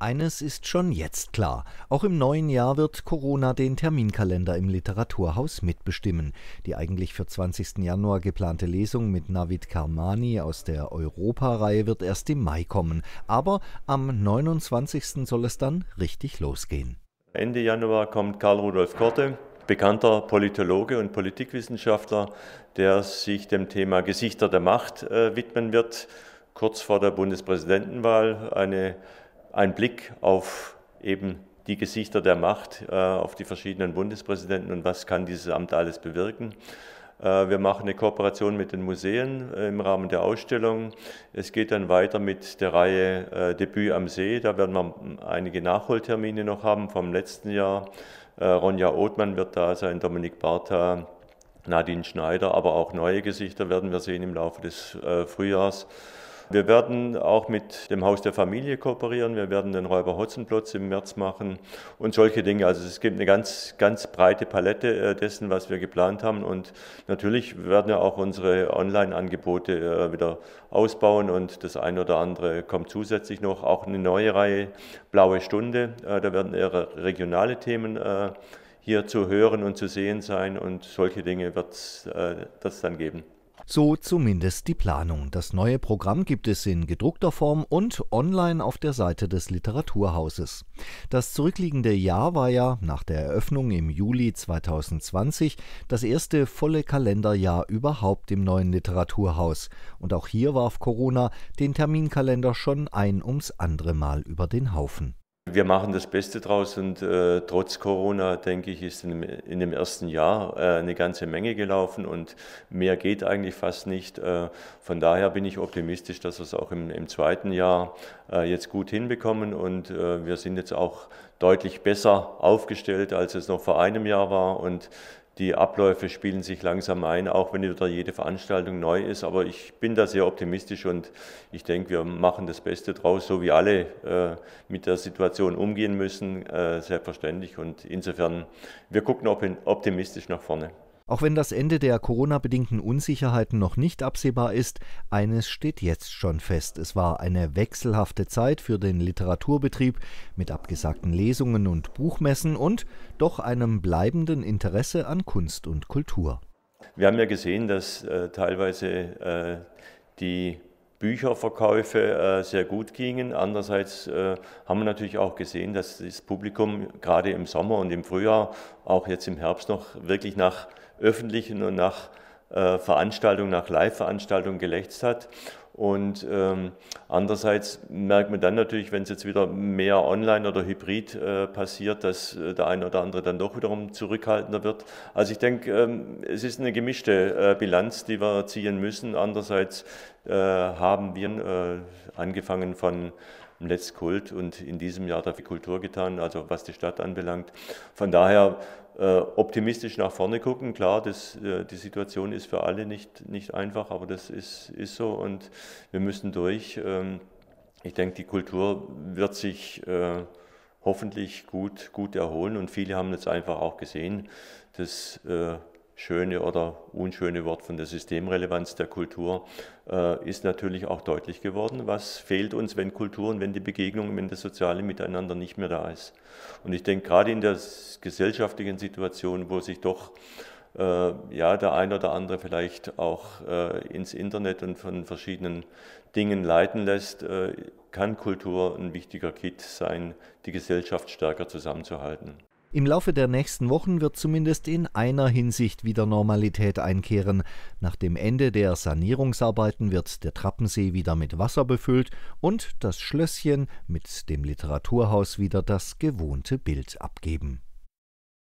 Eines ist schon jetzt klar. Auch im neuen Jahr wird Corona den Terminkalender im Literaturhaus mitbestimmen. Die eigentlich für 20. Januar geplante Lesung mit Navid Karmani aus der Europareihe wird erst im Mai kommen. Aber am 29. soll es dann richtig losgehen. Ende Januar kommt Karl Rudolf Korte, bekannter Politologe und Politikwissenschaftler, der sich dem Thema Gesichter der Macht äh, widmen wird. Kurz vor der Bundespräsidentenwahl eine ein Blick auf eben die Gesichter der Macht, äh, auf die verschiedenen Bundespräsidenten und was kann dieses Amt alles bewirken. Äh, wir machen eine Kooperation mit den Museen äh, im Rahmen der Ausstellung. Es geht dann weiter mit der Reihe Debüt am See. Da werden wir einige Nachholtermine noch haben vom letzten Jahr. Ronja Othmann wird da sein, Dominik Bartha, Nadine Schneider, aber auch neue Gesichter werden wir sehen im Laufe des Frühjahrs. Wir werden auch mit dem Haus der Familie kooperieren. Wir werden den Räuber-Hotzenplotz im März machen und solche Dinge. Also es gibt eine ganz, ganz breite Palette äh, dessen, was wir geplant haben. Und natürlich werden wir auch unsere Online-Angebote äh, wieder ausbauen und das eine oder andere kommt zusätzlich noch. Auch eine neue Reihe, Blaue Stunde. Äh, da werden eher regionale Themen hier zu hören und zu sehen sein und solche Dinge wird es dann geben. So zumindest die Planung. Das neue Programm gibt es in gedruckter Form und online auf der Seite des Literaturhauses. Das zurückliegende Jahr war ja nach der Eröffnung im Juli 2020 das erste volle Kalenderjahr überhaupt im neuen Literaturhaus. Und auch hier warf Corona den Terminkalender schon ein ums andere Mal über den Haufen. Wir machen das Beste draus und äh, trotz Corona, denke ich, ist in, in dem ersten Jahr äh, eine ganze Menge gelaufen und mehr geht eigentlich fast nicht. Äh, von daher bin ich optimistisch, dass wir es auch im, im zweiten Jahr äh, jetzt gut hinbekommen und äh, wir sind jetzt auch deutlich besser aufgestellt, als es noch vor einem Jahr war und die Abläufe spielen sich langsam ein, auch wenn wieder jede Veranstaltung neu ist. Aber ich bin da sehr optimistisch und ich denke, wir machen das Beste draus, so wie alle äh, mit der Situation umgehen müssen, äh, selbstverständlich. Und insofern, wir gucken optimistisch nach vorne. Auch wenn das Ende der Corona-bedingten Unsicherheiten noch nicht absehbar ist, eines steht jetzt schon fest. Es war eine wechselhafte Zeit für den Literaturbetrieb mit abgesagten Lesungen und Buchmessen und doch einem bleibenden Interesse an Kunst und Kultur. Wir haben ja gesehen, dass äh, teilweise äh, die Bücherverkäufe äh, sehr gut gingen. Andererseits äh, haben wir natürlich auch gesehen, dass das Publikum gerade im Sommer und im Frühjahr, auch jetzt im Herbst noch, wirklich nach öffentlichen und nach äh, Veranstaltung nach Live-Veranstaltung gelächzt hat. Und ähm, andererseits merkt man dann natürlich, wenn es jetzt wieder mehr online oder hybrid äh, passiert, dass äh, der eine oder andere dann doch wiederum zurückhaltender wird. Also ich denke, ähm, es ist eine gemischte äh, Bilanz, die wir ziehen müssen. Andererseits äh, haben wir angefangen von im letzten Kult und in diesem Jahr dafür Kultur getan, also was die Stadt anbelangt. Von daher äh, optimistisch nach vorne gucken. Klar, das, äh, die Situation ist für alle nicht, nicht einfach, aber das ist, ist so und wir müssen durch. Ähm, ich denke, die Kultur wird sich äh, hoffentlich gut, gut erholen und viele haben jetzt einfach auch gesehen, dass äh, schöne oder unschöne Wort von der Systemrelevanz der Kultur, äh, ist natürlich auch deutlich geworden. Was fehlt uns, wenn Kultur und wenn die Begegnung, wenn das soziale Miteinander nicht mehr da ist? Und ich denke, gerade in der gesellschaftlichen Situation, wo sich doch äh, ja, der ein oder andere vielleicht auch äh, ins Internet und von verschiedenen Dingen leiten lässt, äh, kann Kultur ein wichtiger Kit sein, die Gesellschaft stärker zusammenzuhalten. Im Laufe der nächsten Wochen wird zumindest in einer Hinsicht wieder Normalität einkehren. Nach dem Ende der Sanierungsarbeiten wird der Trappensee wieder mit Wasser befüllt und das Schlösschen mit dem Literaturhaus wieder das gewohnte Bild abgeben.